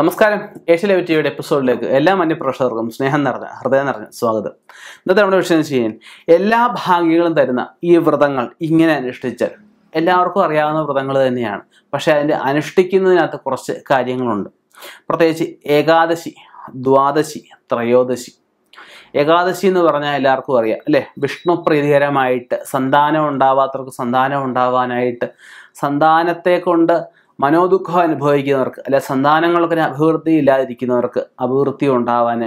നമസ്കാരം Asia live വിയുടെ എപ്പിസോഡിലേക്ക് എല്ലാ പ്രേക്ഷകർക്കും സ്നേഹം നിറഞ്ഞ ഹൃദയം നിറഞ്ഞ സ്വാഗതം ഇന്നത്തെ നമ്മുടെ വിഷയം ചെയ്യാൻ എല്ലാ ഭാഗ്യങ്ങളും തരുന്ന ഈ വ്രതങ്ങൾ ഇങ്ങനെ അനുഷ്ഠിച്ചാൽ എല്ലാവർക്കും അറിയാവുന്ന വ്രതങ്ങൾ തന്നെയാണ് പക്ഷേ അതിൻ്റെ അനുഷ്ഠിക്കുന്നതിനകത്ത് കുറച്ച് കാര്യങ്ങളുണ്ട് പ്രത്യേകിച്ച് ഏകാദശി ദ്വാദശി ത്രയോദശി ഏകാദശി എന്ന് പറഞ്ഞാൽ എല്ലാവർക്കും അറിയാം അല്ലേ വിഷ്ണു പ്രീതികരമായിട്ട് സന്താനം ഉണ്ടാവാത്തവർക്ക് സന്താനം ഉണ്ടാവാനായിട്ട് സന്താനത്തെ കൊണ്ട് മനോദുഃഖം അനുഭവിക്കുന്നവർക്ക് അല്ലെ സന്താനങ്ങൾക്ക് അഭിവൃദ്ധി ഇല്ലാതിരിക്കുന്നവർക്ക് അഭിവൃദ്ധി ഉണ്ടാവാൻ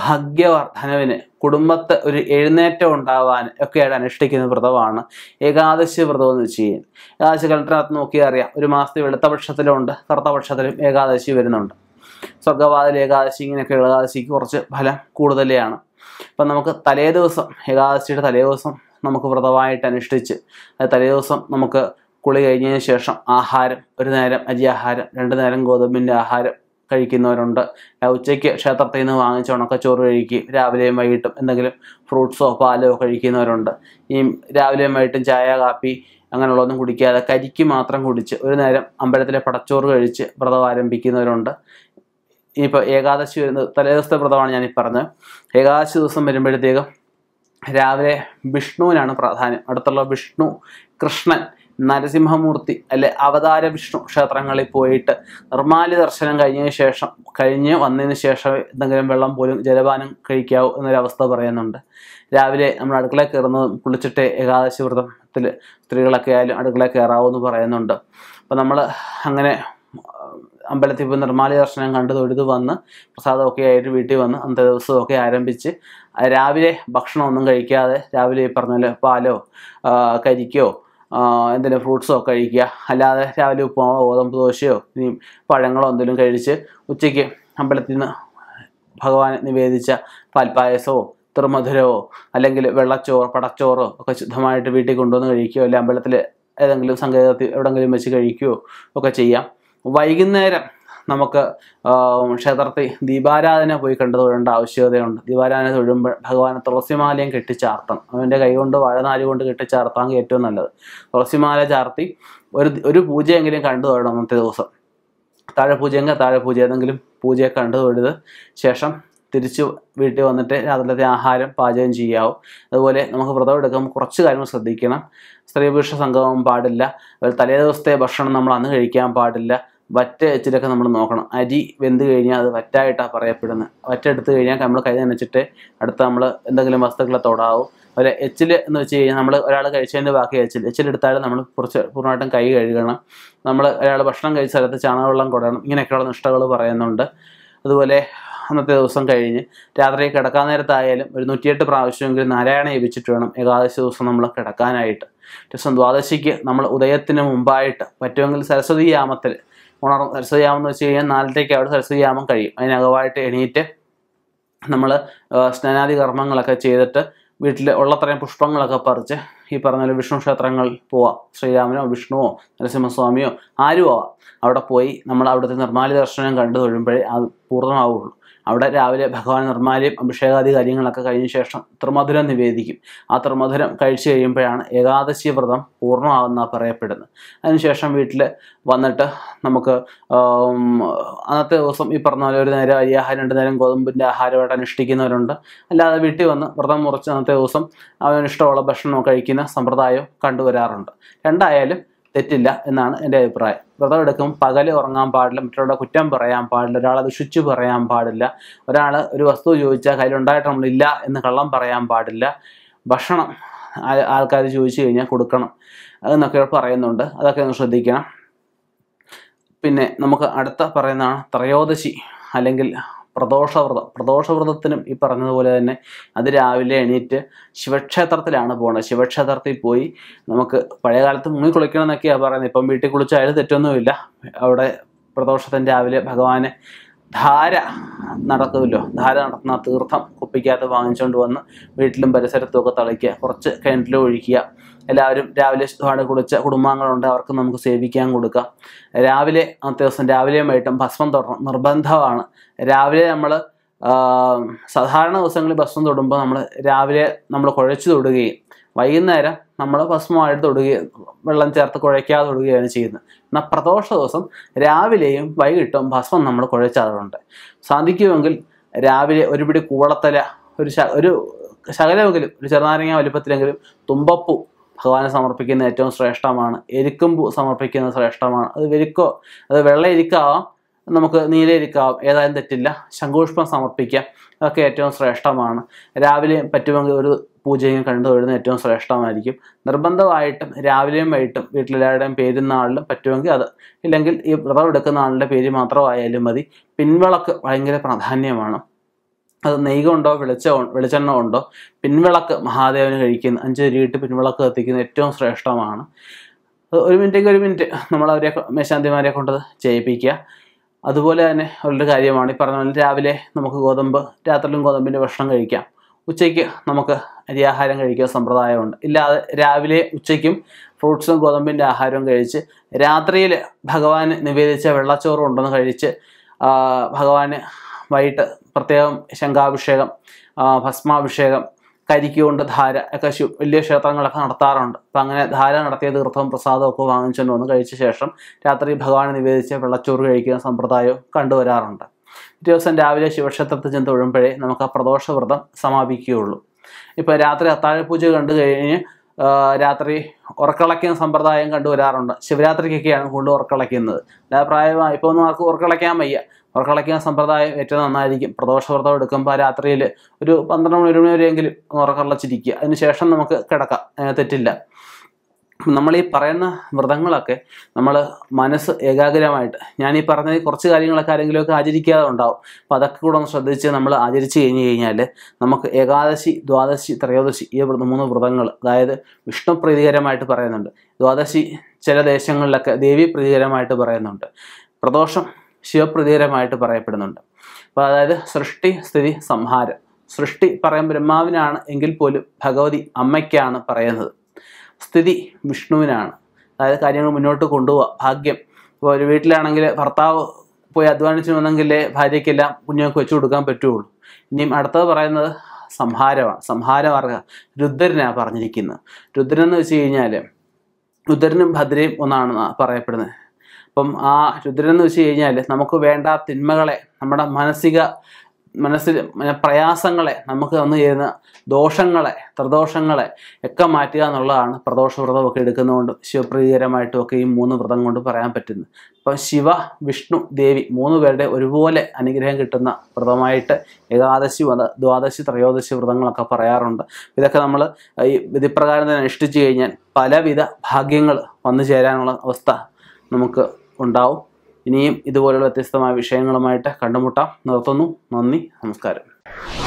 ഭാഗ്യവർദ്ധനവിന് കുടുംബത്തെ ഒരു എഴുന്നേറ്റം ഉണ്ടാവാൻ ഒക്കെയായിട്ട് അനുഷ്ഠിക്കുന്ന വ്രതമാണ് ഏകാദശി വ്രതം എന്ന് വെച്ച് കഴിഞ്ഞാൽ ഏകാദശി കലണ്ടറിനകത്ത് നോക്കിയാൽ അറിയാം ഒരു മാസത്തെ വെളുത്തപക്ഷത്തിലുണ്ട് കറുത്തപക്ഷത്തിലും ഏകാദശി വരുന്നുണ്ട് സ്വർഗവാതിൽ ഏകാദശി ഇങ്ങനെയൊക്കെ ഏകാദശിക്ക് കുറച്ച് ഫലം കൂടുതലെയാണ് അപ്പം നമുക്ക് തലേ ദിവസം ഏകാദശിയുടെ തലേ ദിവസം നമുക്ക് വ്രതമായിട്ട് അനുഷ്ഠിച്ച് തലേ ദിവസം നമുക്ക് കുളി കഴിഞ്ഞതിന് ശേഷം ആഹാരം ഒരു നേരം അരി ആഹാരം രണ്ട് നേരം ഗോതമ്പിൻ്റെ ആഹാരം കഴിക്കുന്നവരുണ്ട് ഉച്ചയ്ക്ക് ക്ഷേത്രത്തിൽ നിന്ന് വാങ്ങിച്ച ഉണക്കച്ചോറ് കഴിക്കുകയും രാവിലെയും വൈകിട്ടും എന്തെങ്കിലും ഫ്രൂട്ട്സോ പാലോ കഴിക്കുന്നവരുണ്ട് ഈ രാവിലെയും വൈകിട്ടും ചായ കാപ്പി അങ്ങനെയുള്ളതൊന്നും കുടിക്കാതെ കരിക്ക് മാത്രം കുടിച്ച് ഒരു നേരം അമ്പലത്തിലെ പടച്ചോറ് കഴിച്ച് വ്രതം ആരംഭിക്കുന്നവരുണ്ട് ഇനിയിപ്പോൾ ഏകാദശി വരുന്ന തലേ ദിവസത്തെ വ്രതമാണ് ഞാനീ പറഞ്ഞത് ഏകാദശി ദിവസം വരുമ്പോഴത്തേക്കും രാവിലെ വിഷ്ണുവിനാണ് പ്രാധാന്യം അടുത്തുള്ള വിഷ്ണു കൃഷ്ണൻ നരസിംഹമൂർത്തി അല്ലെ അവതാര വിഷ്ണു ക്ഷേത്രങ്ങളിൽ പോയിട്ട് നിർമാലി ദർശനം കഴിഞ്ഞതിന് ശേഷം കഴിഞ്ഞ് വന്നതിന് ശേഷം എന്തെങ്കിലും വെള്ളം പോലും ജലപാനം കഴിക്കാവൂ എന്നൊരവസ്ഥ പറയുന്നുണ്ട് രാവിലെ നമ്മൾ അടുക്കള കയറുന്നതും കുളിച്ചിട്ട് ഏകാദശി വ്രതത്തിൽ സ്ത്രീകളൊക്കെ ആയാലും അടുക്കള കയറാവൂ എന്ന് പറയുന്നുണ്ട് അപ്പം നമ്മൾ അങ്ങനെ അമ്പലത്തിൽ പോയി നിർമാലി ദർശനം കണ്ട് തൊഴുത് വന്ന് പ്രസാദമൊക്കെ ആയിട്ട് വീട്ടിൽ വന്ന് അന്നത്തെ ദിവസമൊക്കെ ആരംഭിച്ച് രാവിലെ ഭക്ഷണമൊന്നും കഴിക്കാതെ രാവിലെ പറഞ്ഞ പാലോ കരിക്കോ എന്തെങ്കിലും ഫ്രൂട്ട്സോ കഴിക്കുക അല്ലാതെ രാവിലെ ഉപ്പുമാവോ ഗോതമ്പ് ദോശയോ ഇനി പഴങ്ങളോ എന്തെങ്കിലും കഴിച്ച് ഉച്ചയ്ക്ക് അമ്പലത്തിൽ നിന്ന് ഭഗവാൻ നിവേദിച്ച പാൽപ്പായസമോ തൃമധുരമോ അല്ലെങ്കിൽ വെള്ളച്ചോറ് പടച്ചോറോ ഒക്കെ ശുദ്ധമായിട്ട് വീട്ടിൽ കൊണ്ടുവന്ന് കഴിക്കുകയോ അല്ലെങ്കിൽ അമ്പലത്തിൽ ഏതെങ്കിലും സങ്കേതത്തിൽ എവിടെങ്കിലും വെച്ച് കഴിക്കുകയോ ഒക്കെ ചെയ്യാം വൈകുന്നേരം നമുക്ക് ക്ഷേത്രത്തിൽ ദീപാരാധന പോയി കണ്ടു തൊഴേണ്ട ആവശ്യകതയുണ്ട് ദീപാരാധന തൊഴുമ്പോൾ ഭഗവാനെ തുളസിമാലയും കെട്ടിച്ചാർത്തണം അവൻ്റെ കൈകൊണ്ട് വാഴനാല് കൊണ്ട് കെട്ടിച്ചാർത്താൻ ഏറ്റവും നല്ലത് തുളസിമാല ചാർത്തി ഒരു ഒരു പൂജയെങ്കിലും കണ്ടു തൊഴണം അന്നത്തെ ദിവസം താഴെ പൂജയെങ്കിൽ താഴെ പൂജ ഏതെങ്കിലും പൂജയെ കണ്ടു തൊഴുത് ശേഷം തിരിച്ച് വീട്ടിൽ വന്നിട്ട് രാത്രിയിലത്തെ ആഹാരം പാചകം ചെയ്യാവും അതുപോലെ നമുക്ക് വ്രതം എടുക്കുമ്പോൾ കുറച്ച് കാര്യങ്ങൾ ശ്രദ്ധിക്കണം സ്ത്രീ പുരുഷ സംഗമം പാടില്ല അതുപോലെ തലേ ദിവസത്തെ ഭക്ഷണം നമ്മൾ അന്ന് കഴിക്കാൻ പാടില്ല വറ്റ വെച്ചിട്ടൊക്കെ നമ്മൾ നോക്കണം അരി വെന്ത് കഴിഞ്ഞാൽ അത് വറ്റായിട്ടാണ് പറയപ്പെടുന്നത് വറ്റ എടുത്ത് കഴിഞ്ഞാൽ നമ്മൾ കൈ നനച്ചിട്ട് അടുത്ത നമ്മൾ എന്തെങ്കിലും വസ്തുക്കളെ തൊടാവും ഒരു എച്ചിൽ എന്ന് വെച്ച് കഴിഞ്ഞാൽ നമ്മൾ ഒരാൾ കഴിച്ചതിൻ്റെ ബാക്കി എച്ചിൽ എച്ചിലെടുത്താലും നമ്മൾ കുറച്ച് പൂർണ്ണമായിട്ടും കൈ കഴുകണം നമ്മൾ ഒരാൾ ഭക്ഷണം കഴിച്ച സ്ഥലത്ത് ചാണകവെള്ളം കൊടണം ഇങ്ങനെയൊക്കെയുള്ള നിഷ്ഠകൾ പറയുന്നുണ്ട് അതുപോലെ അന്നത്തെ ദിവസം കഴിഞ്ഞ് രാത്രി കിടക്കാൻ നേരത്തായാലും ഒരു നൂറ്റിയെട്ട് പ്രാവശ്യമെങ്കിലും നാരായണ ജപിച്ചിട്ട് വേണം ഏകാദശി ദിവസം നമ്മൾ കിടക്കാനായിട്ട് ദിവസം ദ്വാദശിക്ക് നമ്മൾ ഉദയത്തിന് മുമ്പായിട്ട് പറ്റുമെങ്കിൽ സരസ്വതി യാമത്തിൽ ഉണർ സരസ്വതി യാമം എന്ന് വെച്ച് കഴിഞ്ഞാൽ നാലരയ്ക്ക് അവിടെ സരസ്വതി യാമം കഴിയും അതിനകമായിട്ട് എണീറ്റ് നമ്മൾ സ്നാനാദി കർമ്മങ്ങളൊക്കെ ചെയ്തിട്ട് വീട്ടിൽ ഉള്ളത്രയും പുഷ്പങ്ങളൊക്കെ പറിച്ച് ഈ പറഞ്ഞ പോലെ വിഷ്ണു ക്ഷേത്രങ്ങൾ പോവാം ശ്രീരാമനോ വിഷ്ണുവോ നരസിംഹസ്വാമിയോ ആരും ആവാം അവിടെ പോയി നമ്മൾ അവിടുത്തെ നിർമ്മാല്യ ദർശനം കണ്ടു തൊഴുമ്പോഴേ അത് പൂർണ്ണമാവുള്ളൂ അവിടെ രാവിലെ ഭഗവാൻ നിർമ്മാല്യം അഭിഷേകാദി കാര്യങ്ങളൊക്കെ കഴിഞ്ഞ ശേഷം ത്രിമധുരം നിവേദിക്കും ആ ത്രിമധുരം കഴിച്ചു കഴിയുമ്പോഴാണ് ഏകാദശി വ്രതം പൂർണ്ണമാകുന്ന പറയപ്പെടുന്നത് അതിനുശേഷം വീട്ടിൽ വന്നിട്ട് നമുക്ക് അന്നത്തെ ദിവസം ഈ പറഞ്ഞ പോലെ ഒരു നേരം അരിയാഹാരം രണ്ട് നേരം ഗോതമ്പിൻ്റെ ആഹാരമായിട്ട് അനുഷ്ഠിക്കുന്നവരുണ്ട് അല്ലാതെ വീട്ടിൽ വന്ന് വ്രതം മുറിച്ച് അന്നത്തെ ദിവസം അവനിഷ്ടമുള്ള ഇഷ്ടമുള്ള കഴിക്കുന്ന സമ്പ്രദായവും കണ്ടുവരാറുണ്ട് രണ്ടായാലും തെറ്റില്ല എന്നാണ് എൻ്റെ അഭിപ്രായം വ്രതം എടുക്കും പകൽ ഉറങ്ങാൻ പാടില്ല മറ്റുള്ള കുറ്റം പറയാൻ പാടില്ല ഒരാളെ ദുഷിച്ചു പറയാൻ പാടില്ല ഒരാൾ ഒരു വസ്തു ചോദിച്ചാൽ കയ്യിലുണ്ടായിട്ട് നമ്മളില്ല എന്ന് കള്ളം പറയാൻ പാടില്ല ഭക്ഷണം ആൾക്കാർ ചോദിച്ചു കഴിഞ്ഞാൽ കൊടുക്കണം എന്നൊക്കെ പറയുന്നുണ്ട് അതൊക്കെ ഒന്ന് ശ്രദ്ധിക്കണം പിന്നെ നമുക്ക് അടുത്ത പറയുന്നതാണ് ത്രയോദശി അല്ലെങ്കിൽ പ്രദോഷവ്രതം പ്രദോഷവ്രതത്തിനും ഈ പറഞ്ഞതുപോലെ തന്നെ അത് രാവിലെ എണീറ്റ് ശിവക്ഷേത്രത്തിലാണ് പോകുന്നത് ശിവക്ഷേത്രത്തിൽ പോയി നമുക്ക് പഴയകാലത്ത് മുങ്ങി കുളിക്കണം എന്നൊക്കെയാണ് പറയുന്നത് ഇപ്പം വീട്ടിൽ കുളിച്ചായാലും തെറ്റൊന്നുമില്ല അവിടെ പ്രദോഷത്തിൻ്റെ രാവിലെ ഭഗവാനെ ധാര നടക്കുമല്ലോ ധാര നടത്തുന്ന തീർത്ഥം കുപ്പിക്കകത്ത് വാങ്ങിച്ചുകൊണ്ട് വന്ന് വീട്ടിലും പരിസരത്തുമൊക്കെ തളിക്കുക കുറച്ച് കിണറ്റിൽ ഒഴിക്കുക എല്ലാവരും രാവിലെ ശുദ്ധമാണ് കുളിച്ച കുടുംബാംഗങ്ങളുണ്ട് അവർക്ക് നമുക്ക് സേവിക്കാൻ കൊടുക്കാം രാവിലെ അന്നത്തെ ദിവസം രാവിലെയും വൈകിട്ടും ഭസ്മം തൊടണം നിർബന്ധമാണ് രാവിലെ നമ്മൾ സാധാരണ ദിവസങ്ങളിൽ ഭസ്മം തൊടുമ്പോൾ നമ്മൾ രാവിലെ നമ്മൾ കുഴച്ച് തൊടുകയും വൈകുന്നേരം നമ്മൾ ഭസ്മമായിട്ട് തൊടുകയും വെള്ളം ചേർത്ത് കുഴയ്ക്കാതെ തൊടുകയാണ് ചെയ്യുന്നത് എന്നാൽ പ്രദോഷ ദിവസം രാവിലെയും വൈകിട്ടും ഭസ്മം നമ്മൾ കുഴച്ചാറുണ്ട് സാധിക്കുമെങ്കിൽ രാവിലെ ഒരുപിടി കൂവളത്തല ഒരു ശ ഒരു ശകലമെങ്കിലും ഒരു ചെറുനാരങ്ങ വലുപ്പത്തിലെങ്കിലും തുമ്പപ്പൂ ഭഗവാനെ സമർപ്പിക്കുന്ന ഏറ്റവും ശ്രേഷ്ഠമാണ് പൂ സമർപ്പിക്കുന്ന ശ്രേഷ്ഠമാണ് അത് വെരുക്കോ അത് വെള്ള എരിക്കാവാം നമുക്ക് നീലയിരിക്കാം ഏതായാലും തെറ്റില്ല ശങ്കുഷ്പം സമർപ്പിക്കാം അതൊക്കെ ഏറ്റവും ശ്രേഷ്ഠമാണ് രാവിലെ പറ്റുമെങ്കിൽ ഒരു പൂജയും കണ്ടു തൊഴുന്ന ഏറ്റവും ശ്രേഷ്ഠമായിരിക്കും നിർബന്ധമായിട്ടും രാവിലെയും വൈകിട്ടും വീട്ടിലെല്ലാവരുടെയും നാളിലും പറ്റുമെങ്കിൽ അത് ഇല്ലെങ്കിൽ ഈ വ്രതം എടുക്കുന്ന ആളിൻ്റെ പേര് മാത്രമായാലും മതി പിൻവിളക്ക് ഭയങ്കര പ്രാധാന്യമാണ് അത് നെയ്കൊണ്ടോ വെളിച്ച വെളിച്ചെണ്ണ കൊണ്ടോ പിൻവിളക്ക് മഹാദേവന് കഴിക്കുന്ന അഞ്ച് തിരിയിട്ട് പിൻവിളക്ക് കത്തിക്കുന്ന ഏറ്റവും ശ്രേഷ്ഠമാണ് ഒരു മിനിറ്റേക്ക് ഒരു മിനിറ്റ് നമ്മൾ അവരെ മേശാന്തിമാരെ കൊണ്ടത് ചെയ്യിപ്പിക്കുക അതുപോലെ തന്നെ അവരുടെ കാര്യമാണ് ഈ പറഞ്ഞ രാവിലെ നമുക്ക് ഗോതമ്പ് രാത്രിയിലും ഗോതമ്പിൻ്റെ ഭക്ഷണം കഴിക്കാം ഉച്ചയ്ക്ക് നമുക്ക് അരിയാഹാരം കഴിക്കുക സമ്പ്രദായമുണ്ട് ഇല്ലാതെ രാവിലെ ഉച്ചയ്ക്കും ഫ്രൂട്ട്സും ഗോതമ്പിൻ്റെ ആഹാരവും കഴിച്ച് രാത്രിയിൽ ഭഗവാൻ നിവേദിച്ച വെള്ളച്ചോറും ഉണ്ടെന്ന് കഴിച്ച് ഭഗവാന് വൈകിട്ട് പ്രത്യേകം ശംഖാഭിഷേകം ഭസ്മാഭിഷേകം കരിക്കുകൊണ്ട് ധാര ഒക്കെ വലിയ ക്ഷേത്രങ്ങളൊക്കെ നടത്താറുണ്ട് അപ്പം അങ്ങനെ ധാര നടത്തിയ തീർത്ഥവും പ്രസാദവും ഒക്കെ വാങ്ങിച്ചുകൊണ്ട് വന്ന് കഴിച്ച ശേഷം രാത്രി ഭഗവാനെ നിവേദിച്ച് വെള്ളച്ചോറ് കഴിക്കുന്ന സമ്പ്രദായവും കണ്ടുവരാറുണ്ട് ദിവസം രാവിലെ ശിവക്ഷേത്രത്തിൽ ചെന്ന് തൊഴുമ്പോഴേ നമുക്ക് ആ പ്രദോഷവ്രതം സമാപിക്കുകയുള്ളൂ ഇപ്പോൾ രാത്രി അത്താഴപൂജ കണ്ടു കഴിഞ്ഞ് രാത്രി ഉറക്കളയ്ക്കുന്ന സമ്പ്രദായം കണ്ടുവരാറുണ്ട് ശിവരാത്രിക്കൊക്കെയാണ് കൂടുതൽ ഉറക്കളയ്ക്കുന്നത് അല്ലാതെ പ്രായമായി ഇപ്പോൾ ഒന്നും ആർക്കും ഉറക്കളയ്ക്കാൻ വയ്യ ഉറക്കളയ്ക്കുന്ന സമ്പ്രദായം ഏറ്റവും നന്നായിരിക്കും പ്രദോഷവ്രതം എടുക്കുമ്പോൾ രാത്രിയിൽ ഒരു പന്ത്രണ്ട് മണി ഒരു മണി വരെയെങ്കിലും ഉറക്കളച്ചിരിക്കുക അതിനുശേഷം നമുക്ക് കിടക്കാം തെറ്റില്ല നമ്മൾ ഈ പറയുന്ന വ്രതങ്ങളൊക്കെ നമ്മൾ മനസ്സ് ഏകാഗ്രമായിട്ട് ഞാൻ ഈ പറഞ്ഞ കുറച്ച് കാര്യങ്ങളൊക്കെ ആരെങ്കിലുമൊക്കെ ആചരിക്കാതെ ഉണ്ടാവും അപ്പോൾ അതൊക്കെ കൂടെ ഒന്ന് ശ്രദ്ധിച്ച് നമ്മൾ ആചരിച്ച് കഴിഞ്ഞ് കഴിഞ്ഞാൽ നമുക്ക് ഏകാദശി ദ്വാദശി ത്രയോദശി ഈ മൂന്ന് വ്രതങ്ങൾ അതായത് വിഷ്ണു പ്രീതികരമായിട്ട് പറയുന്നുണ്ട് ദ്വാദശി ചില ദേശങ്ങളിലൊക്കെ ദേവി പ്രീതികരമായിട്ട് പറയുന്നുണ്ട് പ്രദോഷം ശിവപ്രീതികരമായിട്ട് പറയപ്പെടുന്നുണ്ട് അപ്പോൾ അതായത് സൃഷ്ടി സ്ഥിതി സംഹാരം സൃഷ്ടി പറയാൻ ബ്രഹ്മാവിനാണ് എങ്കിൽ പോലും ഭഗവതി അമ്മയ്ക്കാണ് പറയുന്നത് സ്ഥിതി വിഷ്ണുവിനാണ് അതായത് കാര്യങ്ങൾ മുന്നോട്ട് കൊണ്ടുപോവുക ഭാഗ്യം ഇപ്പോൾ ഒരു വീട്ടിലാണെങ്കിൽ ഭർത്താവ് പോയി അധ്വാനിച്ചു വന്നെങ്കിൽ ഭാര്യയ്ക്കെല്ലാം കുഞ്ഞുങ്ങൾക്ക് വെച്ചു കൊടുക്കാൻ പറ്റുള്ളൂ ഇനിയും അടുത്തത് പറയുന്നത് സംഹാരമാണ് സംഹാരമാർഗ രുദ്രനാണ് പറഞ്ഞിരിക്കുന്നത് രുദ്രനെന്ന് വെച്ച് കഴിഞ്ഞാൽ രുദ്രനും ഭദ്രയും ഒന്നാണെന്ന് പറയപ്പെടുന്നത് അപ്പം ആ രുദ്രനെന്ന് വെച്ച് കഴിഞ്ഞാൽ നമുക്ക് വേണ്ട തിന്മകളെ നമ്മുടെ മാനസിക മനസ്സിൽ പ്രയാസങ്ങളെ നമുക്ക് വന്നു ചേരുന്ന ദോഷങ്ങളെ ത്രദോഷങ്ങളെ ഒക്കെ മാറ്റുക എന്നുള്ളതാണ് പ്രദോഷ വ്രതമൊക്കെ എടുക്കുന്നതുകൊണ്ട് ഒക്കെ ഈ മൂന്ന് വ്രതം കൊണ്ട് പറയാൻ പറ്റുന്നത് അപ്പം ശിവ വിഷ്ണു ദേവി മൂന്ന് പേരുടെ ഒരുപോലെ അനുഗ്രഹം കിട്ടുന്ന വ്രതമായിട്ട് ഏകാദശി വ്രത ദ്വാദശി ത്രയോദശി വ്രതങ്ങളൊക്കെ പറയാറുണ്ട് ഇതൊക്കെ നമ്മൾ ഈ വിധിപ്രകാരം തന്നെ അനുഷ്ഠിച്ചു കഴിഞ്ഞാൽ പലവിധ ഭാഗ്യങ്ങൾ വന്നു ചേരാനുള്ള അവസ്ഥ നമുക്ക് ഉണ്ടാവും ഇനിയും ഇതുപോലുള്ള വ്യത്യസ്തമായ വിഷയങ്ങളുമായിട്ട് കണ്ടുമുട്ടാം നിർത്തുന്നു നന്ദി നമസ്കാരം